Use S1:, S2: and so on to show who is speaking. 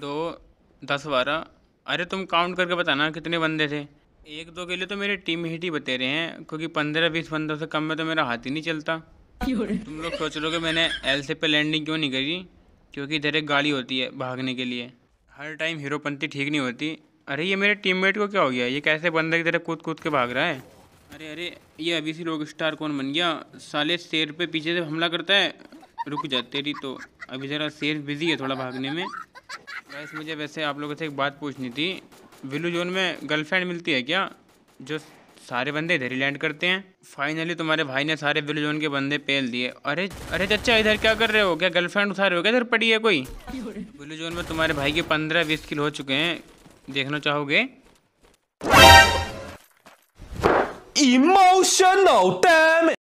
S1: दो दस बारह अरे तुम काउंट करके बताना कितने बंदे थे एक दो के लिए तो मेरे टीम हिट ही बते रहे हैं क्योंकि पंद्रह बीस बंदों से कम में तो मेरा हाथ ही नहीं चलता तुम लोग सोच लो कि मैंने एल से पे लैंडिंग क्यों नहीं करी क्योंकि इधर एक गाड़ी होती है भागने के लिए हर टाइम हीरोपंथी ठीक नहीं होती अरे ये मेरे टीममेट को क्या हो गया ये कैसे बंदा की तरह कूद कूद के भाग रहा है अरे अरे ये अभी से रोग स्टार कौन बन गया साले शेर पे पीछे से हमला करता है रुक जा तेरी तो अभी ज़रा शेर बिजी है थोड़ा भागने में वैसे मुझे वैसे आप लोगों से एक बात पूछनी थी विलू जोन में गर्लफ्रेंड मिलती है क्या जो सारे बंदे इधर ही लैंड करते हैं फाइनली तुम्हारे भाई ने सारे विलू जोन के बंदे पेल दिए अरे अरे चाचा इधर क्या कर रहे हो क्या गर्लफ्रेंड उठा रहे हो क्या इधर पड़ी है कोई विलू जोन में तुम्हारे भाई के पंद्रह बीस किलो हो चुके हैं देखना चाहोगे इमोशनल